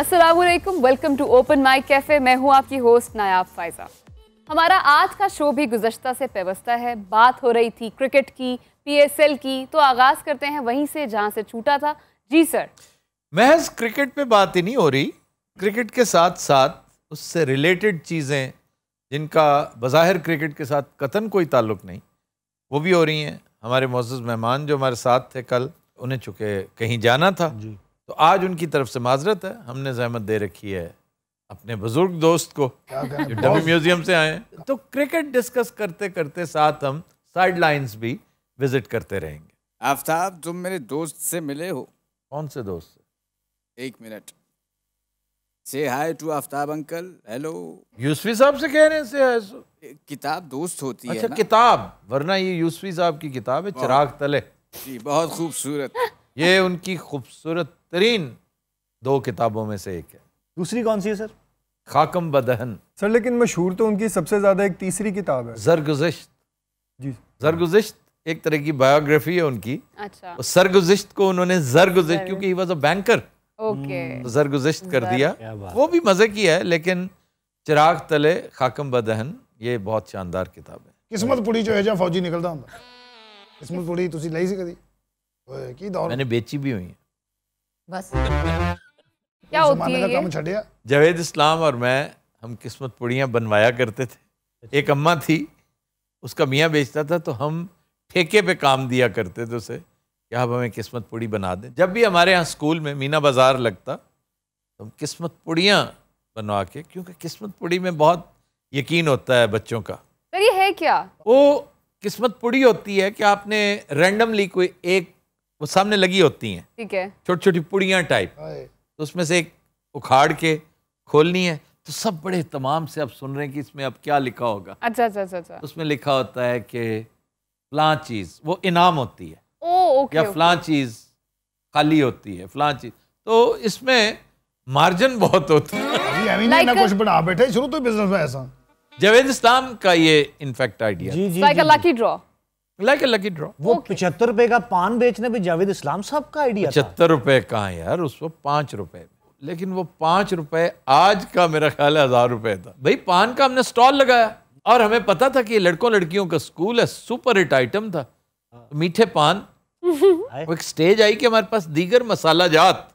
Aslam welcome to open my cafe मैं हूँ आपकी होस्ट नायाब फायजा हमारा आज का शो भी गुजशत से पेवस्ता है बात हो रही थी क्रिकेट की पीएसएल की तो आगाज़ करते हैं वहीं से जहाँ से छूटा था जी सर महज क्रिकेट पे बात ही नहीं हो रही क्रिकेट के साथ साथ उससे रिलेटेड चीज़ें जिनका बज़ाहिर क्रिकेट के साथ कतन कोई ताल्लुक नहीं वो भी हो रही हैं हमारे मोज़ मेहमान जो हमारे साथ थे कल उन्हें चूँकि कहीं जाना था जी तो आज उनकी तरफ से माजरत है हमने जहमत दे रखी है अपने बुजुर्ग दोस्त को जो डमी म्यूजियम से आए तो क्रिकेट डिस्कस करते करते साथ हम साइड लाइन्स भी विजिट करते रहेंगे आफ्ताब तुम मेरे दोस्त से मिले हो कौन से दोस्त से एक मिनट से hi to Aftab uncle hello Yusufi साहब से कह रहे हैं से हाय किताब दोस्त होती अच्छा, है अच्छा किताब वरना ये यूसफी साहब की किताब है चिराग तले जी बहुत खूबसूरत ये उनकी खूबसूरत तरीन दो किताबों में से एक है दूसरी कौन सी है सर खाकम बदहन सर लेकिन मशहूर तो उनकी सबसे ज़्यादा एक तीसरी किताब है जरगुजश्त जी जरगुजश्त एक तरह की बायोग्राफी है उनकी अच्छा सरगुजश्त को उन्होंने जरगुजश्त क्योंकि he was a banker okay तो जरगुजश्त कर दिया वो भी मज़े की है लेकिन चिराग तले खाकम बदहन ये बहुत शानदार किताब है किस्मत पूरी जो है जहाँ फौजी निकलता हूँ किस्मत पूरी तुम लई सी कभी की दौर मैंने बेची भी हुई है बस क्या होती है काम जावेद इस्लाम और मैं हम किस्मत पुड़ियाँ बनवाया करते थे अच्छा। एक अम्मा थी उसका मियाँ बेचता था तो हम ठेके पे काम दिया करते थे उसे कि आप हमें किस्मत पुड़ी बना दें जब भी हमारे यहाँ स्कूल में मीना बाज़ार लगता तो हम किस्मत पुड़ियाँ बनवा के क्योंकि किस्मत पुड़ी में बहुत यकीन होता है बच्चों का पर ये है क्या वो किस्मत पुड़ी होती है कि आपने रैंडमली कोई एक वो सामने लगी होती हैं ठीक है छोटी छोटी पुड़िया टाइप तो उसमें से एक उखाड़ के खोलनी है तो सब बड़े तमाम से आप सुन रहे हैं कि इसमें अब क्या लिखा होगा अच्छा अच्छा अच्छा, अच्छा। तो उसमें लिखा होता है कि फलां चीज़ वो इनाम होती है ओ, ओके, या फलां चीज़ खाली होती है फलां चीज़ तो इसमें मार्जिन बहुत होती है like कुछ बना बैठे शुरू तो बिजनेस में ऐसा जवेद इस्लाम का ये इनफैक्ट आइडिया जी जी, जी, जी, लाइक लकी ड्रॉ वो पचहत्तर रुपए का पान बेचने भी जावेद इस्लाम साहब का आइडिया पचहत्तर रुपए का है यार उस वक्त पाँच रुपए लेकिन वो पांच रुपए आज का मेरा ख्याल है हजार रुपए था भाई पान का हमने स्टॉल लगाया और हमें पता था कि लड़कों लड़कियों का स्कूल है सुपर हिट आइटम था मीठे पान वो एक स्टेज आई कि हमारे पास दीगर मसाला जात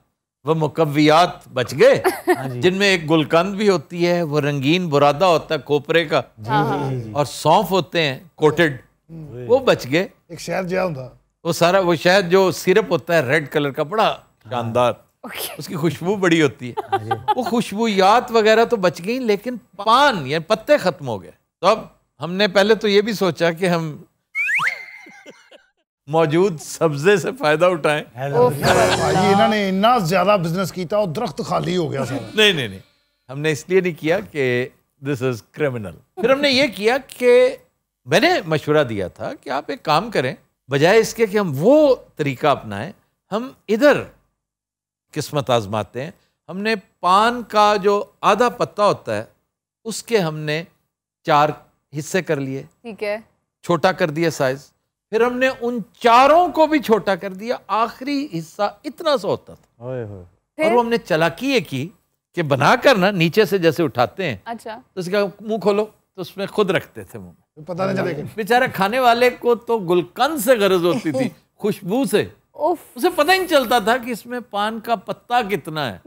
वो मुकवियात बच गए हाँ जिनमें एक गुलकंद भी होती है वो रंगीन बुरादा होता है कोपरे का और सौंफ होते हैं कोटेड हम्म। वो बच गए एक शहद जैम था वो सारा वो शहद जो सिरप होता है रेड कलर का बड़ा शानदार उसकी खुशबू बड़ी होती है वो खुशबूयात वगैरह तो बच गई लेकिन पान यानी पत्ते खत्म हो गए तो अब हमने पहले तो ये भी सोचा कि हम मौजूद सब्जे से फायदा उठाएं भाई इन्होंने इतना ज्यादा बिजनेस किया और दरख्त खाली हो गया नहीं नहीं नहीं हमने इसलिए नहीं किया कि दिस इज क्रिमिनल फिर हमने ये किया कि मैंने मशवरा दिया था कि आप एक काम करें बजाय इसके कि हम वो तरीका अपनाएं हम इधर किस्मत आजमाते हैं हमने पान का जो आधा पत्ता होता है उसके हमने चार हिस्से कर लिए ठीक है छोटा कर दिया साइज फिर हमने उन चारों को भी छोटा कर दिया आखिरी हिस्सा इतना सा होता था ओए और वो हमने चलाकी ये की कि बनाकर ना नीचे से जैसे उठाते हैं अच्छा तो उसका मुंह खोलो तो उसमें खुद रखते थे मुंह पता नहीं चलेगा हाँ। बेचारा खाने वाले को तो गुलकंद से गरज होती थी खुशबू से उसे पता ही नहीं चलता था कि इसमें पान का पत्ता कितना है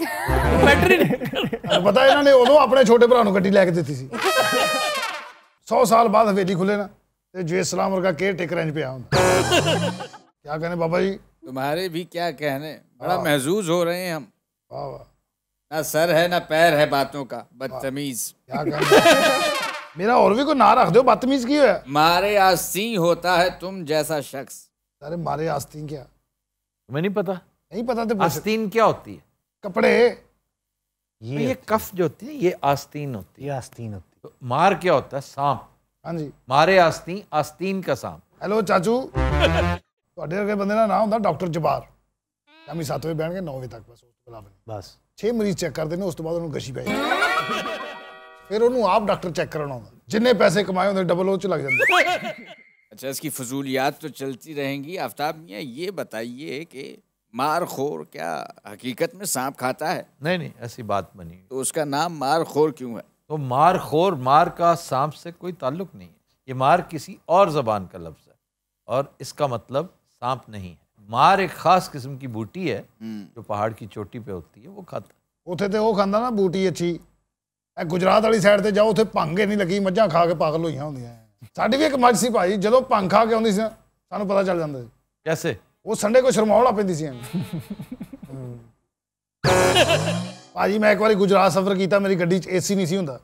बैटरी नहीं पता है ना इन्होंने उदों अपने छोटे भरा गड्डी लैके दी थी सौ साल बाद हवेली खुले ना तो जय सलाम ਵਰਗਾ ਕੇਅਰ ਟੇਕਰ ਇੰਜ पे ਹੁੰਦਾ क्या कहने बाबा जी तुम्हारे भी क्या कहने बड़ा महजूज हो रहे हैं हम वाह वाह ना सर है ना पैर है बातों का बदतमीज क्या कहने मेरा और भी को ना रख दो बदतमीज की है मारे आस्तीन होता है तुम जैसा शख्स अरे मारे आस्तीन क्या तुम्हें नहीं पता नहीं पता तो आस्तीन क्या होती है कपड़े ये ये कफ जो होती है ये आस्तीन होती है आस्तीन होती है तो मार क्या होता है सांप हाँ जी मारे आस्तीन आस्तीन का सांप हेलो चाचू ਤੁਹਾਡੇ ਬੰਦੇ ਦਾ ਨਾਮ ਹੁੰਦਾ ਡਾਕਟਰ ਜਬਾਰ ਸ਼ਾਮੀ 7 ਵਜੇ ਬੈਣ ਕੇ 9 ਵਜੇ तक बस बस 6 मरीज चेक कर देने ਉਸ ਤੋਂ ਬਾਅਦ गशी ਗਸ਼ੀ फिर उन्होंने आप डॉक्टर चेक करना होगा ਜਿੰਨੇ पैसे ਕਮਾਏ ਹੁੰਦੇ ਡਬਲ ਉਹ अच्छा इसकी फजूलियात तो चलती रहेंगी आफ्ताब मियाँ ये बताइए कि मारखोर क्या हकीकत में सांप खाता है नहीं नहीं ऐसी बात बनी तो उसका नाम मारखोर क्यों है तो मारखोर मार का सांप से कोई ताल्लुक नहीं है ये मार किसी और जबान का लफ्ज़ है और इसका मतलब सांप नहीं है मार एक खास किस्म की बूटी है हम्म। जो पहाड़ की चोटी पे होती है वो खाता उठे तो वो खाता ना बूटी अच्छी ਇਹ ਗੁਜਰਾਤ ਵਾਲੀ ਸਾਈਡ ਤੇ ਜਾਓ ਉੱਥੇ ਭੰਗੇ ਨਹੀਂ ਲੱਗੀ ਮੱਝਾਂ ਖਾ ਕੇ ਪਾਗਲ ਹੋਈਆਂ ਹੁੰਦੀਆਂ ਸਾਡੀ ਵੀ ਇੱਕ ਮੱਝ ਸੀ ਭਾਈ ਜਦੋਂ ਭੰਗ ਖਾ ਕੇ ਆਉਂਦੀ ਸੀ ਸਾਨੂੰ ਪਤਾ ਚੱਲ ਜਾਂਦਾ ਸੀ ਕੈਸੇ ਉਹ ਸੰਡੇ ਕੋ ਸ਼ਰਮਾਉਣਾ ਪੈਂਦੀ ਸੀ ਭਾਜੀ ਮੈਂ ਇੱਕ ਵਾਰੀ ਗੁਜਰਾਤ ਸਫ਼ਰ ਕੀਤਾ ਮੇਰੀ ਗੱਡੀ 'ਚ ਏਸੀ ਨਹੀਂ ਸੀ ਹੁੰਦਾ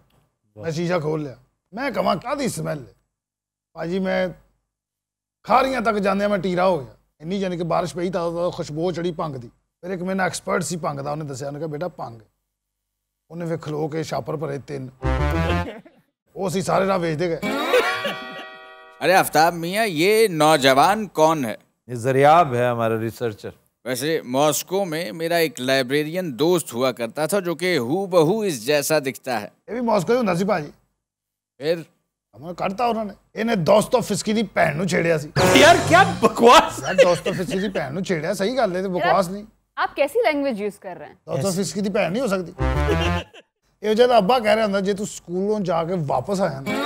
ਮੈਂ ਸ਼ੀਸ਼ਾ ਖੋਲ ਲਿਆ ਮੈਂ ਕਹਾਂ ਕਾਦੀ ਸਮੈਲ ਭਾਜੀ ਮੈਂ ਖਾਰੀਆਂ ਤੱਕ ਜਾਂਦਿਆਂ ਮੈਂ ਟੀਰਾ ਹੋ ਗਿਆ ਇੰਨੀ ਜਾਨੀ ਕਿ ਬਾਰਿਸ਼ ਪਈ ਤਾਂ ਖੁਸ਼ਬੂ ਚੜੀ ਭੰਗ ਦੀ ਫਿਰ ਇੱਕ ਮੈਨਾਂ ਐਕਸਪਰਟ ਸੀ ਭੰਗ ਦਾ ਉਹਨੇ ਦੱਸਿਆ ਉਹਨੇ ਕਿਹਾ ਬੇਟਾ ਭੰਗ उन्हें फिर खलो के छापर भरे तीन वह सारे ना बेचते गए अरे आफ्ताब मियाँ ये नौजवान कौन है ये जरियाब है हमारा रिसर्चर वैसे मॉस्को में मेरा एक लाइब्रेरियन दोस्त हुआ करता था जो कि हु बहू इस जैसा दिखता है ये भी मॉस्को हूँ नसीबा जी फिर हमें करता उन्होंने इन्हें दोस्तों फिसकी की भैन छेड़िया यार क्या बकवास दोस्तों फिसकी की भैन छेड़िया सही गल तो बकवास नहीं आप कैसी लैंग्वेज यूज कर रहे हैं तो तो फिस की नहीं हो सकती ये जब अब्बा कह रहा है जे तू स्कूलों जाके वापस आ जाना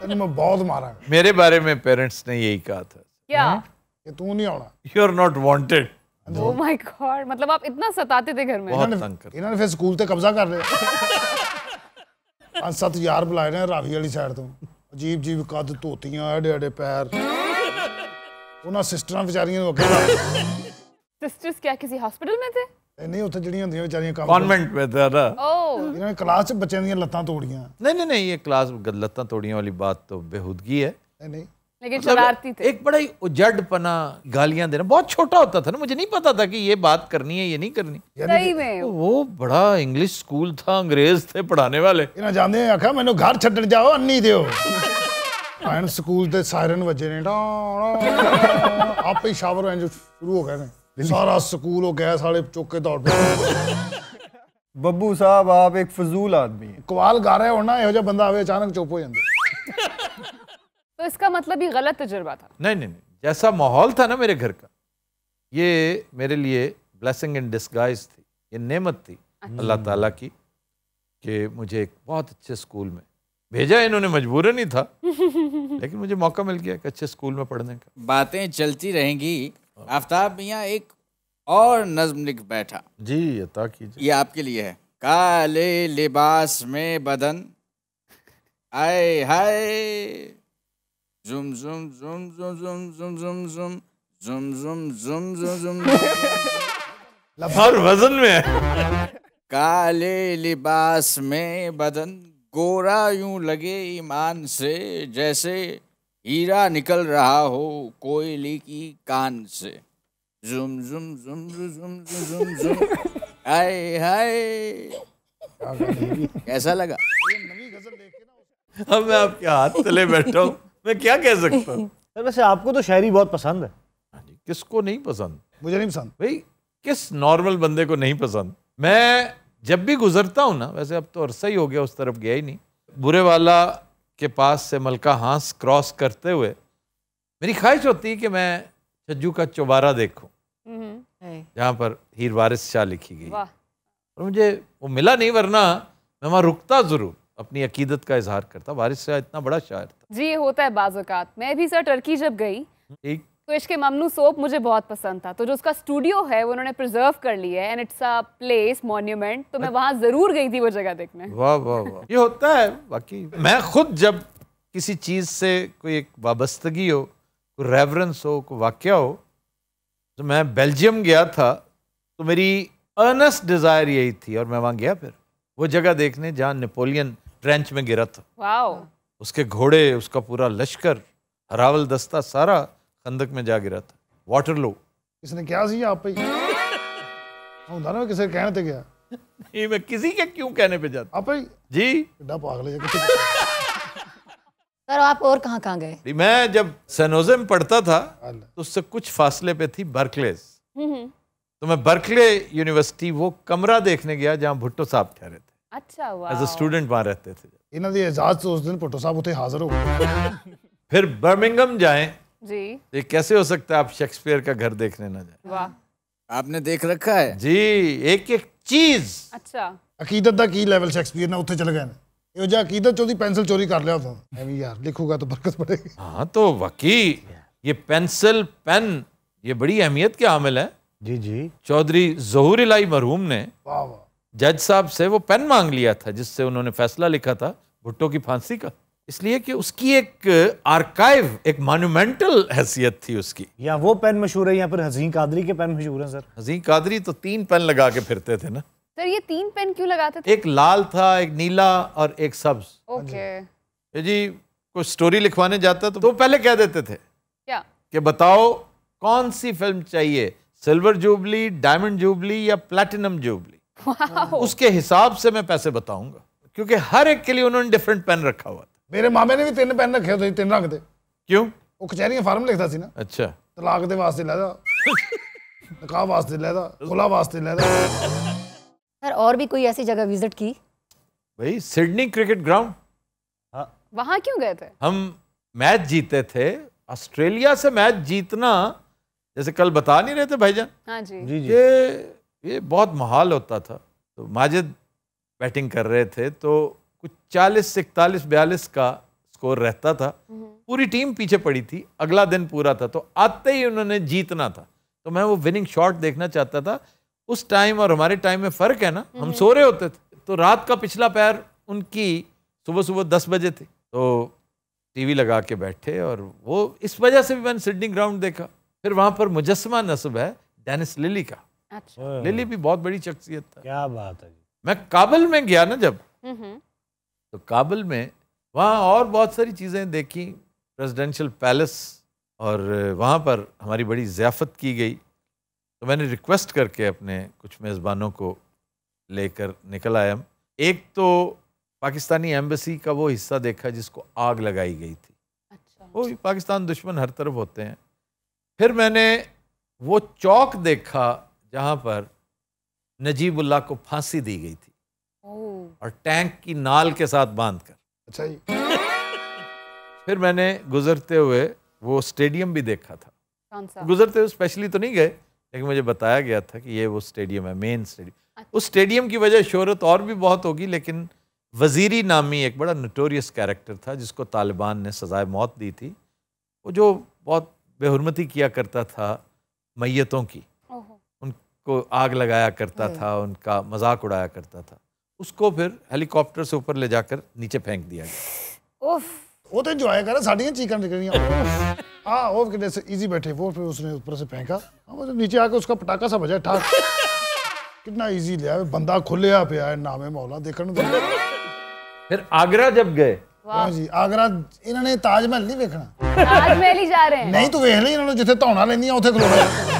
तो मैं बहुत मारा मेरे बारे में पेरेंट्स ने यही कहा था क्या हाँ? कि तू नहीं आना you are not wanted oh my god मतलब आप इतना सताते थे घर में इन्होंने इन्होंने फिर स्कूल पे कब्जा कर लिया पांच सात यार बुलाए रहे रावी वाली साइड तो अजीब जीब कद धोतियां एडे एडे पैर उन्होंने सिस्टर बेचारियों अगर ਸਿਸਟਰਸ ਕਿਆ ਕਿਸੇ ਹਸਪੀਟਲ ਮੇ ਤੇ ਨਹੀਂ ਉੱਥੇ ਜਿਹੜੀਆਂ ਹੁੰਦੀਆਂ ਵਿਚਾਰੀਆਂ ਕੰਮ ਕਨਵੈਂਟ ਵਿੱਚ ਜ਼ਿਆਦਾ ਉਹ oh. ਇਹਨਾਂ ਨੇ ਕਲਾਸ 'ਚ ਬੱਚਿਆਂ ਦੀਆਂ ਲੱਤਾਂ ਤੋੜੀਆਂ ਨਹੀਂ ਨਹੀਂ ਨਹੀਂ ਇਹ ਕਲਾਸ ਲੱਤਾਂ ਤੋੜੀਆਂ ਵਾਲੀ ਬਾਤ ਤਾਂ ਬੇਹੂਦਗੀ ਹੈ ਨਹੀਂ ਨਹੀਂ लेकिन शरारती थे एक बड़ा ही उजड़ पना गालियां देना बहुत छोटा होता था ना मुझे नहीं पता था कि ये बात करनी है ये नहीं करनी सही में तो वो बड़ा इंग्लिश स्कूल था अंग्रेज थे पढ़ाने वाले ਆਖਾ ਮੈਨੂੰ ਘਰ ਛੱਡਣ ਜਾਓ ਅੰਨੀ ਦਿਓ अन्नी ਸਕੂਲ ਦੇ ਸਾਇਰਨ ਵੱਜੇ ਨੇ ਡਾ ਆਪੇ ਸ਼ਾਵਰ ਇੰਜ ਸ਼ੁਰੂ ਹੋ ਗਏ ਨੇ सारा स्कूल हो गया सारे चौके दौड़ दौड़ ਬੱਬੂ ਸਾਹਿਬ ਆਪ ਇੱਕ ਫਜ਼ੂਲ ਆਦਮੀ ਹੈ ਕਵਾਲ ਗਾ ਰਹੇ ਹੋਣਾ ਇਹੋ ਜਿਹਾ ਬੰਦਾ आवे अचानक चुप हो ਜਾਂਦਾ तो इसका मतलब ये गलत तजुर्बा था नहीं नहीं नहीं जैसा माहौल था ना मेरे घर का ये मेरे लिए ब्लेसिंग इन डिस्गाइज थी ये नेमत थी अच्छा। अल्लाह ताला की कि मुझे एक बहुत अच्छे स्कूल में भेजा इन्होंने मजबूरन ही था लेकिन मुझे मौका मिल गया एक अच्छे स्कूल में पढ़ने का बातें चलती रहेंगी आफ्ताब मियाँ एक और नज्म लिख बैठा जी अता कीजिए ये आपके लिए है काले लिबास में बदन आए हाय जुम जुम जुम जुम जुम जुम जुम जुम जुम जुम जुम जुम जुम हर वजन में काले लिबास में बदन गोरा यूं लगे ईमान से जैसे हीरा निकल रहा हो कोयले की कान से जुम जुम जुम जुम जुम जुम हाय हाय कैसा लगा अब मैं आपके हाथ तले बैठा हूँ मैं क्या कह सकता हूँ वैसे आपको तो शायरी बहुत पसंद है हाँ किसको नहीं पसंद मुझे नहीं पसंद भाई किस नॉर्मल बंदे को नहीं पसंद मैं जब भी गुजरता हूँ ना वैसे अब तो अरसा ही हो गया उस तरफ गया ही नहीं बुरे वाला के पास से मलका हांस क्रॉस करते हुए मेरी ख्वाहिश होती है कि मैं छज्जू का चौबारा देखूं जहां पर हीर वारिस शाह लिखी गई और मुझे वो मिला नहीं वरना मैं वहां रुकता ज़रूर अपनी अकीदत का इजहार करता वारिस शाह इतना बड़ा शायर था जी होता है बाज़ात मैं भी सर टर्की जब गई ठीक तो इश्क ममनू सोप मुझे बहुत पसंद था तो जो उसका स्टूडियो है वो उन्होंने प्रिजर्व कर लिया है and it's a place monument तो मैं वहाँ जरूर गई थी वो जगह देखने वाह वाह वाह ये होता है बाकी मैं खुद जब किसी चीज़ से कोई एक वाबस्तगी हो कोई रेवरेंस हो कोई वाक्य हो तो मैं बेल्जियम गया था तो मेरी अर्नेस्ट डिज़ायर यही थी और मैं वहाँ गया फिर वो जगह देखने जहाँ नेपोलियन ट्रेंच में गिरा था उसके घोड़े उसका पूरा लश्कर हरावल दस्ता सारा खंदक में जा गिरा था वाटर लो इसने क्या सी आप पे कहने ਨਾ गया नहीं मैं किसी के क्यों कहने पे जाता आप जी पागल सर आप और कहां कहां गए मैं जब सनोजे में पढ़ता था हाँ। तो उससे कुछ फासले पे थी बर्कलेस हम्म, हम्म। तो मैं बर्कले यूनिवर्सिटी वो कमरा देखने गया जहां भुट्टो साहब ठहरे थे अच्छा एज स्टूडेंट वहां रहते थे इन्होंने एजाज से तो उस दिन भुट्टो साहब उसे हाजिर हो गए फिर बर्मिंगम जाए जी ये कैसे हो सकता है आप शेक्सपियर का घर देखने ना जाए आपने देख रखा है जी एक एक ਚੀਜ਼ ਅੱਛਾ ਅਕੀਦਤ ਦਾ ਕੀ ਲੈਵਲ ਸ਼ੈਕਸਪੀਅਰ ਨੇ ਉੱਥੇ ਚਲੇ ਗਏ ਨੇ ਇਹੋ ਜਿਹਾ ਅਕੀਦਤ ਚੋਦੀ ਪੈਨਸਲ ਚੋਰੀ ਕਰ ਲਿਆ ਤਾਂ ਐਵੇਂ ਯਾਰ ਲਿਖੂਗਾ ਤਾਂ ਬਰਕਤ ਪੜੇਗੀ ਹਾਂ ਤਾਂ ਵਕੀ ये पेंसिल पेन ये बड़ी अहमियत के हामिल है जी जी चौधरी जहूर इलाई मरहूम ने वाह वाह जज साहब से वो पेन मांग लिया था जिससे उन्होंने फैसला लिखा था भुट्टो की फांसी का इसलिए कि उसकी एक आर्काइव एक मॉन्यूमेंटल हैसियत थी उसकी या वो पेन मशहूर है या फिर हजीन कादरी के पेन मशहूर हैं सर हजीन कादरी तो तीन पेन लगा के फिरते थे ना सर ये तीन पेन क्यों लगाते थे एक लाल था एक नीला और एक सब्ज ओके जी कोई स्टोरी लिखवाने जाता तो, वो तो पहले कह देते थे क्या कि बताओ कौन सी फिल्म चाहिए सिल्वर जूबली डायमंड जूबली या प्लेटिनम जूबली उसके हिसाब से मैं पैसे बताऊंगा क्योंकि हर एक के लिए उन्होंने डिफरेंट पेन रखा हुआ मेरे मामे ने भी तीन पेन रखे ਹੋਏ ਤਿੰਨ ਰੰਗ ਦੇ ਕਿਉਂ ਉਹ ਕਚਹਿਰੀਆਂ फार्म लिखता ਸੀ ਨਾ ਅੱਛਾ ਤਲਾਕ ਦੇ ਵਾਸਤੇ ਲੈਦਾ निकाह वास्ते लेदा खुला वास्ते लेदा सर और भी कोई ऐसी जगह विजिट की भाई सिडनी क्रिकेट ग्राउंड हाँ वहाँ क्यों गए थे हम मैच जीते थे ऑस्ट्रेलिया से मैच जीतना जैसे कल बता नहीं रहे थे भाईजान हाँ जी जी ये ये बहुत महाल होता था तो माजिद बैटिंग कर रहे थे तो चालीस इकतालीस बयालीस का स्कोर रहता था हम्म। पूरी टीम पीछे पड़ी थी अगला दिन पूरा था तो आते ही उन्होंने जीतना था तो मैं वो विनिंग शॉट देखना चाहता था उस टाइम और हमारे टाइम में फ़र्क है ना हम हम्म। सो रहे होते थे तो रात का पिछला पैर उनकी सुबह सुबह दस बजे थे तो टीवी लगा के बैठे और वो इस वजह से भी मैंने सिडनी ग्राउंड देखा फिर वहां पर मुजस्मा नस्ब है डेनिस लिली का अच्छा। लिली भी बहुत बड़ी शख्सियत था क्या बात है मैं काबुल में गया ना जब हम्म, तो काबुल में वहाँ और बहुत सारी चीज़ें देखी प्रेसिडेंशियल पैलेस और वहाँ पर हमारी बड़ी ज़ियाफ़त की गई तो मैंने रिक्वेस्ट करके अपने कुछ मेज़बानों को लेकर निकल आया एक तो पाकिस्तानी एम्बेसी का वो हिस्सा देखा जिसको आग लगाई गई थी अच्छा। वो पाकिस्तान दुश्मन हर तरफ होते हैं फिर मैंने वो चौक देखा जहाँ पर नजीबुल्ला को फांसी दी गई थी और टैंक की नाल के साथ बांध कर अच्छा जी फिर मैंने गुजरते हुए वो स्टेडियम भी देखा था गुजरते हुए स्पेशली तो नहीं गए लेकिन मुझे बताया गया था कि ये वो स्टेडियम है मेन स्टेडियम अच्छा। उस स्टेडियम की वजह शोहरत और भी बहुत होगी लेकिन वजीरी नामी एक बड़ा नटोरियस कैरेक्टर था जिसको तालिबान ने सजाए मौत दी थी वो जो बहुत बेहरमती किया करता था मैतों की उनको आग लगाया करता था उनका मजाक उड़ाया करता था उसको फिर हेलीकॉप्टर से ऊपर ले जाकर नीचे फेंक दिया गया वो तो इंजॉय कर रहा साड़ियाँ चीकन रही हाँ वो कितने से इजी बैठे वो फिर उसने ऊपर से फेंका और हाँ, नीचे आके उसका पटाखा सा बजा ठाक कितना इजी लिया बंदा खुलिया पे आया नामे मौला देखने फिर आगरा जब गए ਵਾਹ ਜੀ ਆਗਰਾ ਇਹਨਾਂ ਨੇ ਤਾਜ ਮਹਿਲ ਨਹੀਂ ਵੇਖਣਾ ਤਾਜ ਮਹਿਲ ਹੀ नहीं ਰਹੇ ਨਹੀਂ ਤੂੰ ਵੇਖ ਲਈ ਇਹਨਾਂ ਨੂੰ ਜਿੱਥੇ ਧੌਣਾ ਲੈਂਦੀਆਂ ਉੱਥੇ ਖਲੋ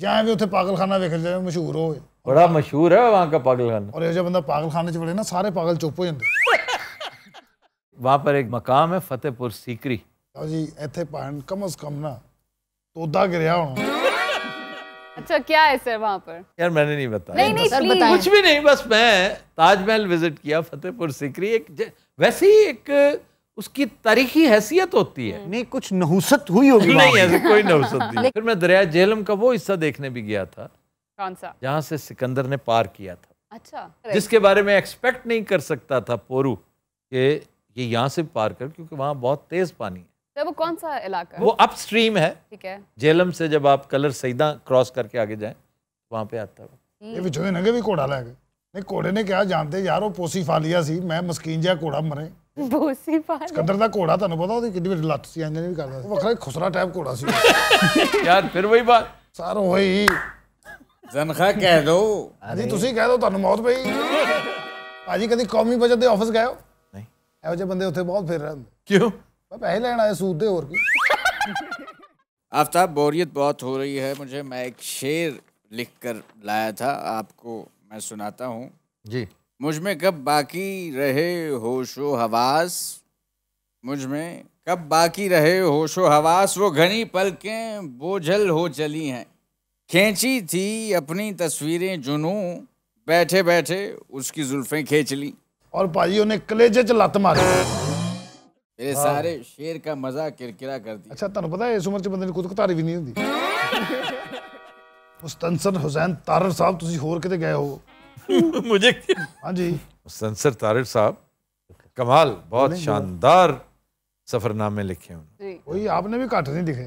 ਜਾਏ ਵੀ ਉੱਥੇ ਪਾਗਲਖਾਨਾ ਵੇਖ ਜਾਏ ਮਸ਼ਹੂਰ ਹੋਵੇ ਬੜਾ ਮਸ਼ਹੂਰ ਹੈ ਵਾਂ ਦਾ ਪਾਗलखाना और ਇਹ बंदा ਬੰਦਾ ਪਾਗਲਖਾਨੇ 'ਚ ਵੜੇ ਨਾ ਸਾਰੇ ਪਾਗਲ ਚੁੱਪ ਹੋ वहाँ पर एक मकाम है फतेहपुर सीकरी जी इतने ਇੱਥੇ कम अज कम ना ਨਾ गिरया होना अच्छा क्या है सर वहाँ पर यार मैंने नहीं बताया नहीं नहीं सर प्लीज कुछ भी नहीं बस मैं ताजमहल विजिट किया फतेहपुर सीकरी एक वैसे ही एक उसकी तारीखी हैसियत होती है नहीं कुछ नहुसत हुई होगी नहीं ऐसी कोई नहुसत नहीं फिर मैं दरिया जेलम का वो हिस्सा देखने भी गया था कौन सा जहाँ से सिकंदर ने पार किया था अच्छा जिसके बारे में एक्सपेक्ट नहीं कर सकता था पोरू के ये यहाँ से पार कर क्योंकि वहाँ बहुत तेज पानी है तो वो कौन सा इलाका वो अप स्ट्रीम है ठीक है जेलम से जब आप कलर सईदा क्रॉस करके आगे जाए वहाँ पे आता है हम्म। ये विचोले नगे भी घोड़ा लै नहीं घोड़े ने क्या जानते यार वो पोसी फालिया सी मैं मस्कीन जहा घोड़ा मरे ਬੋਸੀ ਪਾ ਸਿਕੰਦਰ ਦਾ ਘੋੜਾ ਤੁਹਾਨੂੰ ਪਤਾ ਉਹਦੀ ਕਿੰਨੀ ਵੱਡੀ ਲੱਤ ਸੀ ਇੰਜ ਨਹੀਂ ਵੀ ਕਰਦਾ ਸੀ ਵੱਖਰਾ ਖੁਸਰਾ ਟਾਈਪ ਘੋੜਾ ਸੀ ਯਾਰ ਫਿਰ ਵਹੀ ਬਾਤ ਸਰ ਹੋਈ ਜ਼ਨਖਾ ਕਹਿ ਦੋ ਜੀ ਤੁਸੀਂ ਕਹਿ ਦੋ ਤੁਹਾਨੂੰ ਮੌਤ ਪਈ ਭਾਜੀ ਕਦੀ ਕੌਮੀ ਬਜਟ ਦੇ ਆਫਿਸ ਗਏ ਹੋ ਨਹੀਂ ਇਹੋ ਜਿਹੇ ਬੰਦੇ ਉੱਥੇ ਬਹੁਤ ਫਿਰ ਰਹੇ ਹੁੰਦੇ ਕਿਉਂ ਮੈਂ ਪੈਸੇ ਲੈਣ ਆਇਆ ਸੂਦ ਦੇ ਹੋਰ ਕੀ आफ्ताब बोरियत बहुत हो रही है मुझे मैं एक शेर लिख कर लाया था आपको मैं सुनाता हूँ जी मुझ में कब बाकी रहे होशो हवास मुझ में कब बाकी रहे होशो हवास वो घनी पलकें बोझल हो चली हैं खींची थी अपनी तस्वीरें जुनू बैठे बैठे उसकी जुल्फें खींच ली और भाइयों ने कलेजे च लत मारी मेरे हाँ। सारे शेर का मजा किरकिरा कर दिया अच्छा तुम पता है इस उम्र च बंदे ने खुद भी नहीं होंगी मुस्तनसर हुसैन तारर साहब तुम होर कि गए हो मुझे हाँ जी संसर तारिर साहब कमाल बहुत शानदार सफरनामे लिखे उन्होंने वही आपने भी काट नहीं दिखे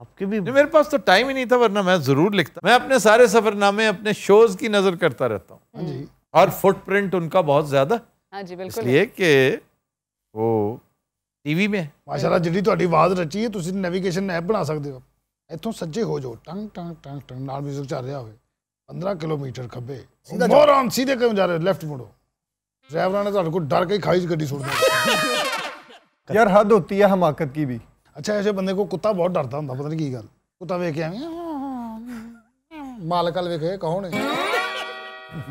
आपके भी मेरे पास तो टाइम ही नहीं था वरना मैं जरूर लिखता मैं अपने सारे सफरनामे अपने शोज की नजर करता रहता हूँ हाँ हम्म। और फुटप्रिंट उनका बहुत ज्यादा हाँ इसलिए कि वो ਟੀਵੀ ਮੇ ਮਾਸ਼ਾਅੱਲਾ ਜਿਹੜੀ ਤੁਹਾਡੀ रची है ਹੈ ਤੁਸੀਂ ਨੈਵੀਗੇਸ਼ਨ ਐਪ ਬਣਾ ਸਕਦੇ ਹੋ ਇੱਥੋਂ ਸੱਜੇ ਹੋ ਜਾਓ टंग टंग ਟੰਗ ਟੰਗ ਨਾਲ ਮਿਊਜ਼ਿਕ ਚੱਲ ਰਿਹਾ ਹੋਵੇ पंद्रह किलोमीटर खबे ਮੋਰ ਆਮ ਸਿੱਧੇ ਕਿਉਂ ਜਾ ਰਹੇ ਲੈਫਟ ਮੁੜੋ ने तो को डर के खाई गड्डी छोड़ दी यार हद होती है हमाकत की भी अच्छा ऐसे बंदे को कुत्ता बहुत डरता होता पता नहीं की गल कुत्ता वेख के मालक वेख कौन है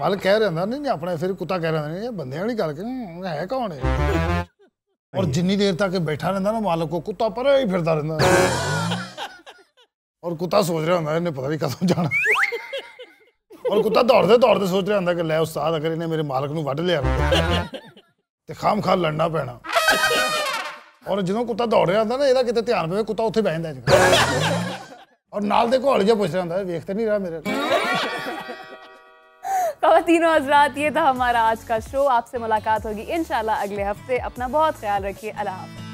मालिक कह रहा नहीं नहीं अपने फिर कुत्ता कह रहा नहीं बंदे वाली गल हम्म, है कौन है और जिनी देर तक बैठा रहा ना मालक को कुत्ता पर ही फिरता रहा और कुत्ता सोच रहा होता इन्हें पता नहीं कदम जाना ਔਰ ਕੁੱਤਾ ਦੌੜਦੇ ਦੌੜਦੇ ਸੋਚ ਰਿਹਾ ਹੁੰਦਾ ਕਿ ਲੈ ਉਸਤਾਦ ਅਗਰ ਇਹਨੇ ਮੇਰੇ ਮਾਲਕ ਨੂੰ ਵੱਢ ਲਿਆ ਤੇ ਖਾਮ ਖਾ ਲੜਨਾ ਪੈਣਾ ਔਰ ਜਦੋਂ ਕੁੱਤਾ ਦੌੜ ਰਿਹਾ ਹੁੰਦਾ ਨਾ ਇਹਦਾ ਕਿਤੇ ਧਿਆਨ ਪਵੇ ਕੁੱਤਾ ਉੱਥੇ ਬਹਿ ਜਾਂਦਾ ਔਰ ਨਾਲ ਦੇ ਘੋਲ ਜਿਹਾ ਪੁੱਛ ਰਿਹਾ ਹੁੰਦਾ ਵੇਖ ਤੇ ਨਹੀਂ ਰਿਹਾ ਮੇਰੇ खातिनों हजरात ये था हमारा आज का शो आपसे मुलाकात होगी इन अगले हफ्ते अपना बहुत ख्याल रखिए अल्लाह